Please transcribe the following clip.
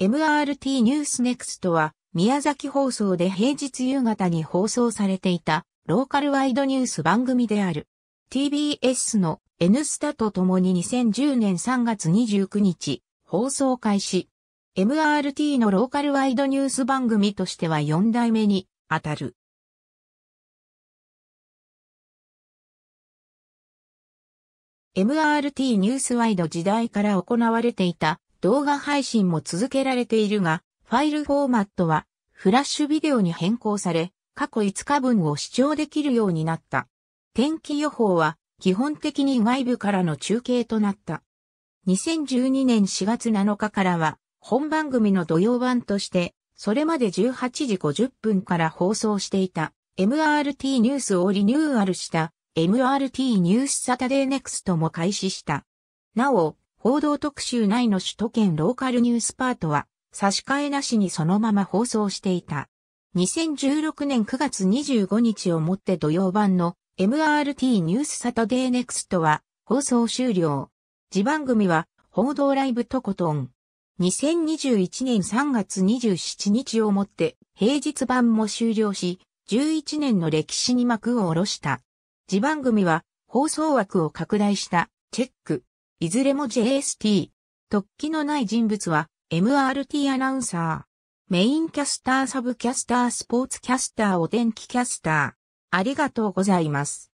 MRT ニュースネクストは宮崎放送で平日夕方に放送されていたローカルワイドニュース番組である TBS の N スタと共に2010年3月29日放送開始 MRT のローカルワイドニュース番組としては4代目にあたる。MRT ニュースワイド時代から行われていた動画配信も続けられているが、ファイルフォーマットはフラッシュビデオに変更され、過去5日分を視聴できるようになった。天気予報は基本的に外部からの中継となった。2012年4月7日からは本番組の土曜版として、それまで18時50分から放送していた MRT ニュースをリニューアルした MRT ニュースサタデーネクストも開始した。なお、報道特集内の首都圏ローカルニュースパートは、差し替えなしにそのまま放送していた。2016年9月25日をもって土曜版の MRT ニュースサタデーネクストは放送終了。次番組は報道ライブとことん。2021年3月27日をもって平日版も終了し、11年の歴史に幕を下ろした。次番組は放送枠を拡大したチェック。いずれも JST。突起のない人物は MRT アナウンサー。メインキャスター、サブキャスター、スポーツキャスター、お天気キャスター。ありがとうございます。